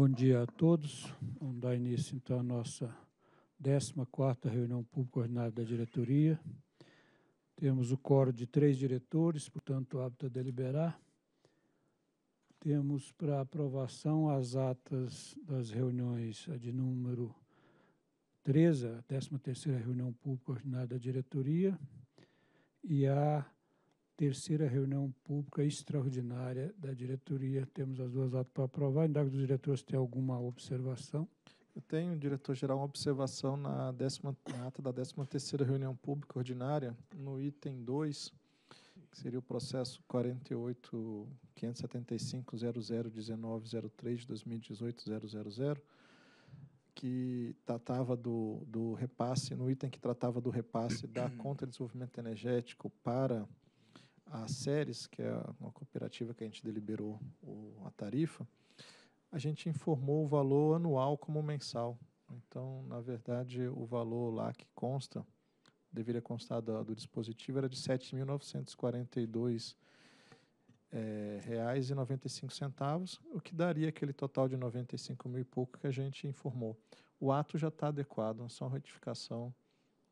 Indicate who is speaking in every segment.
Speaker 1: Bom dia a todos. Vamos dar início, então, à nossa 14ª reunião pública ordinária da diretoria. Temos o coro de três diretores, portanto, hábito a é deliberar. Temos para aprovação as atas das reuniões de número 13, a 13ª reunião pública ordinária da diretoria, e a terceira reunião pública extraordinária da diretoria. Temos as duas atas para aprovar. Indago dos diretores tem alguma observação.
Speaker 2: Eu tenho, diretor-geral, uma observação na, décima, na ata da 13 terceira reunião pública ordinária, no item 2, que seria o processo 48.575.0019.03 de 2018.000, que tratava do, do repasse, no item que tratava do repasse da conta de desenvolvimento energético para a Ceres, que é uma cooperativa que a gente deliberou o, a tarifa, a gente informou o valor anual como mensal. Então, na verdade, o valor lá que consta, deveria constar do, do dispositivo, era de R$ 7.942,95, é, reais e centavos, o que daria aquele total de 95 mil e pouco que a gente informou. O ato já está adequado, só uma retificação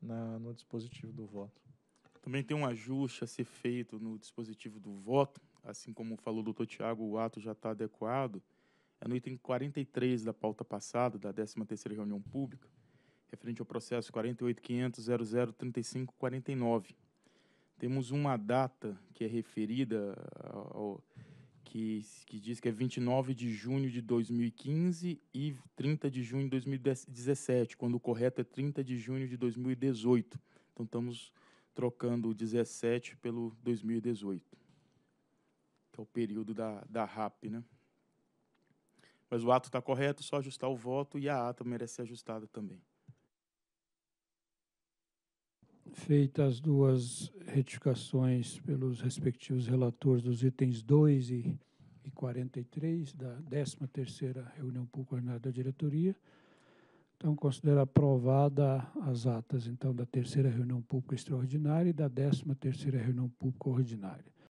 Speaker 2: na, no dispositivo do voto.
Speaker 3: Também tem um ajuste a ser feito no dispositivo do voto, assim como falou o doutor Tiago, o ato já está adequado. É no item 43 da pauta passada, da 13ª reunião pública, referente ao processo 48.500.003549. Temos uma data que é referida ao, que, que, diz que é 29 de junho de 2015 e 30 de junho de 2017, quando o correto é 30 de junho de 2018. Então, estamos trocando o 17 pelo 2018, que é o período da, da RAP. Né? Mas o ato está correto, só ajustar o voto e a ata merece ser ajustada também.
Speaker 1: Feitas as duas retificações pelos respectivos relatores dos itens 2 e, 43 da 13ª reunião pública ordinária da diretoria, então, considero aprovada as atas, então, da terceira reunião pública extraordinária e da décima terceira reunião pública ordinária.